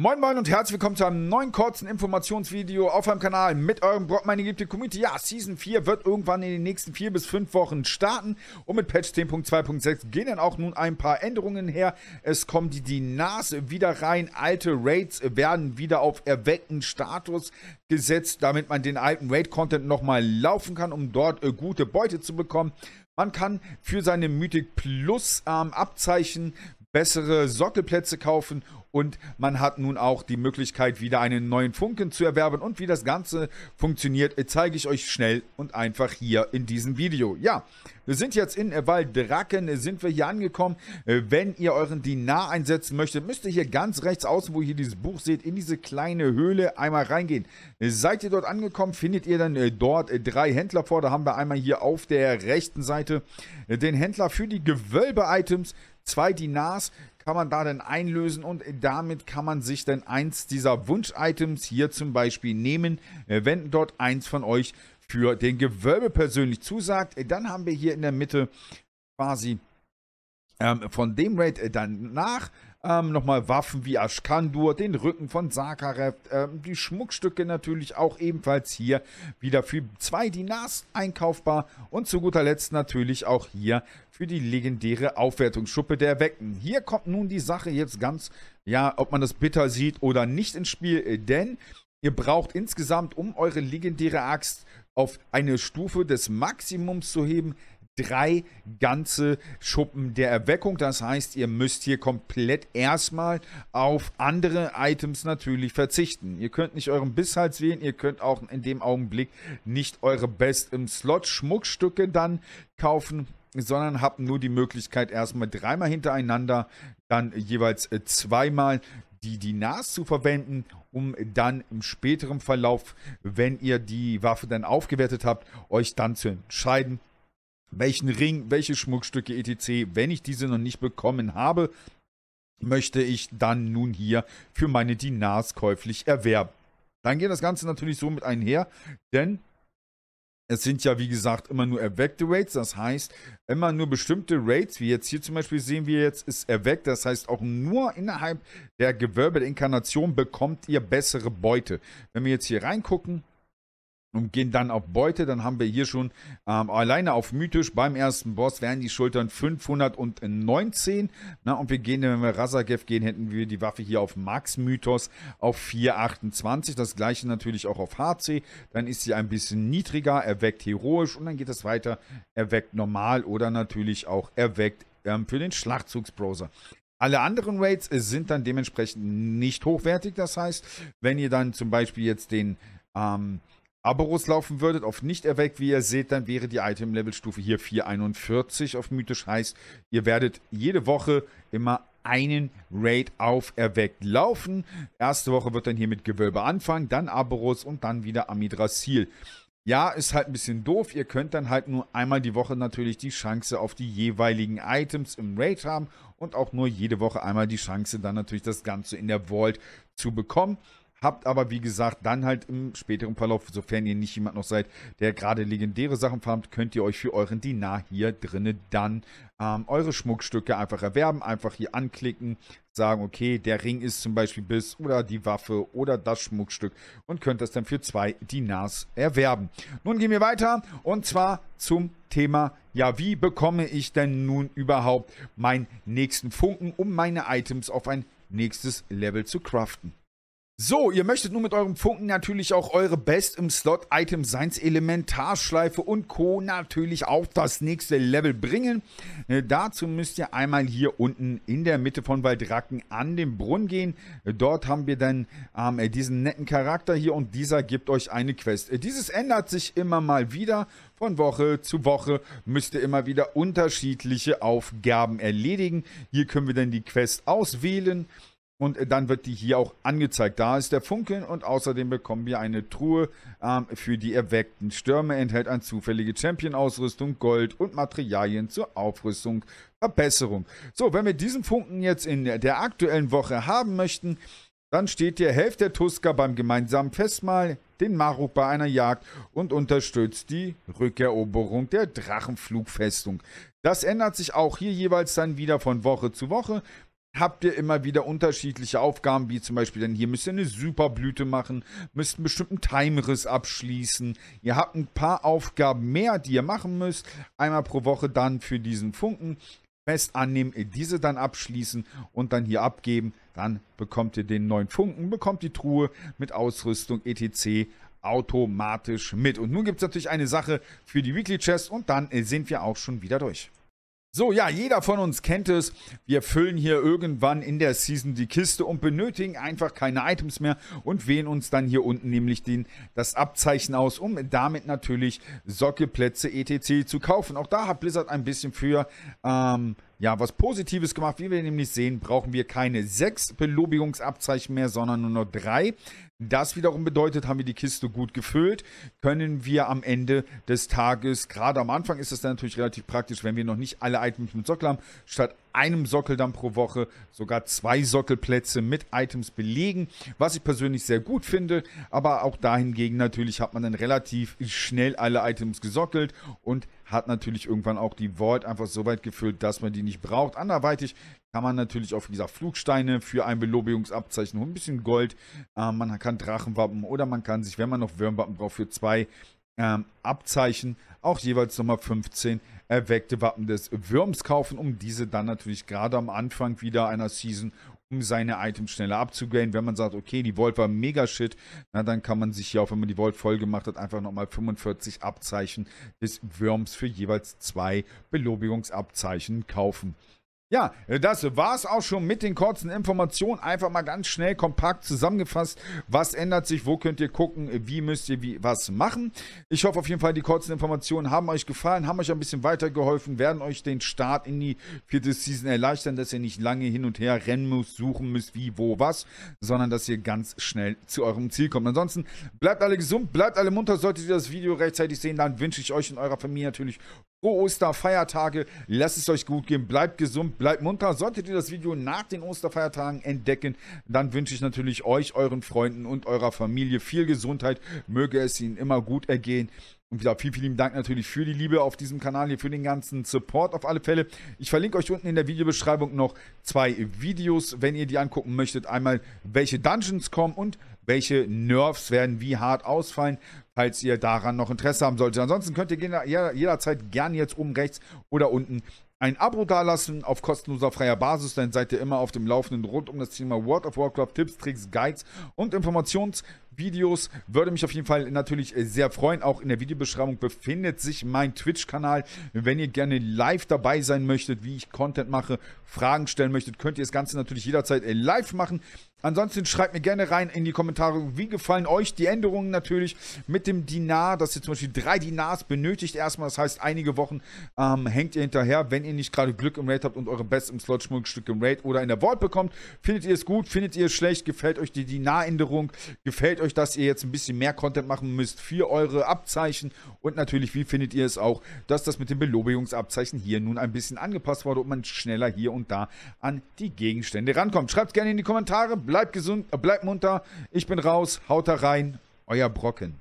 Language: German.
Moin Moin und herzlich willkommen zu einem neuen kurzen Informationsvideo auf meinem Kanal mit eurem Brock, meine geliebte Community. Ja, Season 4 wird irgendwann in den nächsten 4 bis 5 Wochen starten und mit Patch 10.2.6 gehen dann auch nun ein paar Änderungen her. Es kommen die Dinars wieder rein, alte Raids werden wieder auf erweckten Status gesetzt, damit man den alten Raid-Content nochmal laufen kann, um dort äh, gute Beute zu bekommen. Man kann für seine Mythic Plus ähm, Abzeichen bessere Sockelplätze kaufen und man hat nun auch die Möglichkeit, wieder einen neuen Funken zu erwerben und wie das Ganze funktioniert, zeige ich euch schnell und einfach hier in diesem Video. Ja, wir sind jetzt in Waldracken, sind wir hier angekommen. Wenn ihr euren Dinar einsetzen möchtet, müsst ihr hier ganz rechts außen, wo ihr dieses Buch seht, in diese kleine Höhle einmal reingehen. Seid ihr dort angekommen, findet ihr dann äh, dort äh, drei Händler vor. Da haben wir einmal hier auf der rechten Seite äh, den Händler für die Gewölbe-Items, Zwei Dinars kann man da dann einlösen und damit kann man sich dann eins dieser Wunsch-Items hier zum Beispiel nehmen, äh, wenn dort eins von euch für den Gewölbe persönlich zusagt. Äh, dann haben wir hier in der Mitte quasi ähm, von dem Raid äh, danach ähm, nochmal Waffen wie Ashkandur, den Rücken von Sakarev, ähm, die Schmuckstücke natürlich auch ebenfalls hier wieder für zwei Dinars einkaufbar und zu guter Letzt natürlich auch hier für die legendäre Aufwertungsschuppe der Wecken. Hier kommt nun die Sache jetzt ganz, ja, ob man das bitter sieht oder nicht ins Spiel, äh, denn ihr braucht insgesamt, um eure legendäre Axt auf eine Stufe des Maximums zu heben, drei ganze Schuppen der Erweckung. Das heißt, ihr müsst hier komplett erstmal auf andere Items natürlich verzichten. Ihr könnt nicht euren Bisshals wählen, ihr könnt auch in dem Augenblick nicht eure Best im Slot Schmuckstücke dann kaufen sondern habt nur die Möglichkeit, erstmal dreimal hintereinander, dann jeweils äh, zweimal die Dinars zu verwenden, um dann im späteren Verlauf, wenn ihr die Waffe dann aufgewertet habt, euch dann zu entscheiden, welchen Ring, welche Schmuckstücke etc. Wenn ich diese noch nicht bekommen habe, möchte ich dann nun hier für meine Dinars käuflich erwerben. Dann geht das Ganze natürlich so mit einher, denn es sind ja, wie gesagt, immer nur erweckte Raids. Das heißt, immer nur bestimmte Raids, wie jetzt hier zum Beispiel sehen wir jetzt, ist erweckt. Das heißt, auch nur innerhalb der Gewölbe der Inkarnation bekommt ihr bessere Beute. Wenn wir jetzt hier reingucken, und gehen dann auf Beute. Dann haben wir hier schon ähm, alleine auf Mythisch beim ersten Boss wären die Schultern 519. Na, und wir gehen, wenn wir Razagev gehen, hätten wir die Waffe hier auf Max Mythos auf 428. Das gleiche natürlich auch auf HC. Dann ist sie ein bisschen niedriger, erweckt heroisch und dann geht es weiter, erweckt normal oder natürlich auch erweckt ähm, für den Schlachtzugsbrowser. Alle anderen Raids äh, sind dann dementsprechend nicht hochwertig. Das heißt, wenn ihr dann zum Beispiel jetzt den ähm, Aberus laufen würdet, auf nicht erweckt, wie ihr seht, dann wäre die Item-Level-Stufe hier 441 auf Mythisch. Heißt, ihr werdet jede Woche immer einen Raid auf Erweckt laufen. Erste Woche wird dann hier mit Gewölbe anfangen, dann Aberus und dann wieder Amidrasil. Ja, ist halt ein bisschen doof. Ihr könnt dann halt nur einmal die Woche natürlich die Chance auf die jeweiligen Items im Raid haben und auch nur jede Woche einmal die Chance, dann natürlich das Ganze in der Vault zu bekommen. Habt aber, wie gesagt, dann halt im späteren Verlauf, sofern ihr nicht jemand noch seid, der gerade legendäre Sachen farmt, könnt ihr euch für euren Dinar hier drinnen dann ähm, eure Schmuckstücke einfach erwerben. Einfach hier anklicken, sagen, okay, der Ring ist zum Beispiel bis oder die Waffe oder das Schmuckstück und könnt das dann für zwei Dinars erwerben. Nun gehen wir weiter und zwar zum Thema, ja, wie bekomme ich denn nun überhaupt meinen nächsten Funken, um meine Items auf ein nächstes Level zu craften? So, ihr möchtet nun mit eurem Funken natürlich auch eure Best im Slot Item Seins Elementarschleife und Co. natürlich auf das nächste Level bringen. Äh, dazu müsst ihr einmal hier unten in der Mitte von Waldracken an den Brunnen gehen. Äh, dort haben wir dann ähm, äh, diesen netten Charakter hier und dieser gibt euch eine Quest. Dieses ändert sich immer mal wieder. Von Woche zu Woche müsst ihr immer wieder unterschiedliche Aufgaben erledigen. Hier können wir dann die Quest auswählen und äh, dann wird die hier auch angezeigt. Da ist der Funken und außerdem bekommen wir eine Truhe ähm, für die erweckten Stürme, enthält eine zufällige Champion-Ausrüstung, Gold und Materialien zur Aufrüstung, Verbesserung. So, wenn wir diesen Funken jetzt in der aktuellen Woche haben möchten, dann steht hier, Hälfte der Tusker beim gemeinsamen Festmahl, den Maruk bei einer Jagd und unterstützt die Rückeroberung der Drachenflugfestung. Das ändert sich auch hier jeweils dann wieder von Woche zu Woche habt ihr immer wieder unterschiedliche Aufgaben, wie zum Beispiel, dann hier müsst ihr eine Superblüte machen, müsst einen bestimmten Timeriss abschließen. Ihr habt ein paar Aufgaben mehr, die ihr machen müsst. Einmal pro Woche dann für diesen Funken fest annehmen, äh, diese dann abschließen und dann hier abgeben. Dann bekommt ihr den neuen Funken, bekommt die Truhe mit Ausrüstung etc. automatisch mit. Und nun gibt es natürlich eine Sache für die Weekly Chest und dann äh, sind wir auch schon wieder durch. So, ja, jeder von uns kennt es. Wir füllen hier irgendwann in der Season die Kiste und benötigen einfach keine Items mehr und wählen uns dann hier unten nämlich den, das Abzeichen aus, um damit natürlich Sockeplätze etc. zu kaufen. Auch da hat Blizzard ein bisschen für ähm, ja, was Positives gemacht. Wie wir nämlich sehen, brauchen wir keine sechs Belobigungsabzeichen mehr, sondern nur noch drei. Das wiederum bedeutet, haben wir die Kiste gut gefüllt, können wir am Ende des Tages, gerade am Anfang ist das dann natürlich relativ praktisch, wenn wir noch nicht alle Items mit Sockel haben, statt einem Sockel dann pro Woche sogar zwei Sockelplätze mit Items belegen, was ich persönlich sehr gut finde, aber auch dahingegen natürlich hat man dann relativ schnell alle Items gesockelt und hat natürlich irgendwann auch die Void einfach so weit gefüllt, dass man die nicht braucht. Anderweitig kann man natürlich auch, wie gesagt, Flugsteine für ein Belobigungsabzeichen und ein bisschen Gold. Ähm, man kann Drachenwappen oder man kann sich, wenn man noch Würmwappen braucht, für zwei ähm, Abzeichen auch jeweils nochmal 15 erweckte Wappen des Würms kaufen, um diese dann natürlich gerade am Anfang wieder einer Season um seine Items schneller abzugraden. Wenn man sagt, okay, die Volt war mega shit, na, dann kann man sich hier auch, wenn man die Volt voll gemacht hat, einfach nochmal 45 Abzeichen des Worms für jeweils zwei Belobigungsabzeichen kaufen. Ja, äh, das war's auch schon mit den kurzen Informationen. Einfach mal ganz schnell, kompakt zusammengefasst. Was ändert sich? Wo könnt ihr gucken? Wie müsst ihr wie, was machen? Ich hoffe auf jeden Fall, die kurzen Informationen haben euch gefallen, haben euch ein bisschen weitergeholfen, werden euch den Start in die vierte Season erleichtern, dass ihr nicht lange hin und her rennen müsst, suchen müsst, wie, wo, was, sondern dass ihr ganz schnell zu eurem Ziel kommt. Ansonsten bleibt alle gesund, bleibt alle munter. Solltet ihr das Video rechtzeitig sehen, dann wünsche ich euch und eurer Familie natürlich Frohe Osterfeiertage, lasst es euch gut gehen, bleibt gesund, bleibt munter. Solltet ihr das Video nach den Osterfeiertagen entdecken, dann wünsche ich natürlich euch, euren Freunden und eurer Familie viel Gesundheit. Möge es ihnen immer gut ergehen. Und wieder vielen, vielen Dank natürlich für die Liebe auf diesem Kanal hier, für den ganzen Support auf alle Fälle. Ich verlinke euch unten in der Videobeschreibung noch zwei Videos, wenn ihr die angucken möchtet. Einmal, welche Dungeons kommen und welche Nerves werden wie hart ausfallen, falls ihr daran noch Interesse haben solltet. Ansonsten könnt ihr jederzeit gerne jetzt oben rechts oder unten ein Abo dalassen auf kostenloser freier Basis, dann seid ihr immer auf dem Laufenden rund um das Thema World of Warcraft, Tipps, Tricks, Guides und Informationsvideos. Würde mich auf jeden Fall natürlich sehr freuen. Auch in der Videobeschreibung befindet sich mein Twitch-Kanal. Wenn ihr gerne live dabei sein möchtet, wie ich Content mache, Fragen stellen möchtet, könnt ihr das Ganze natürlich jederzeit äh, live machen. Ansonsten schreibt mir gerne rein in die Kommentare, wie gefallen euch die Änderungen natürlich mit dem Dinar, dass ihr zum Beispiel drei Dinars benötigt erstmal. Das heißt, einige Wochen ähm, hängt ihr hinterher, wenn ihr nicht gerade Glück im Raid habt und eure Best im Slot stück im Raid oder in der Vault bekommt. Findet ihr es gut? Findet ihr es schlecht? Gefällt euch die Dinar-Änderung? Gefällt euch, dass ihr jetzt ein bisschen mehr Content machen müsst für eure Abzeichen? Und natürlich, wie findet ihr es auch, dass das mit dem Belobigungsabzeichen hier nun ein bisschen angepasst wurde und man schneller hier und da an die Gegenstände rankommt? Schreibt gerne in die Kommentare Bleibt gesund, äh, bleibt munter. Ich bin raus. Haut da rein. Euer Brocken.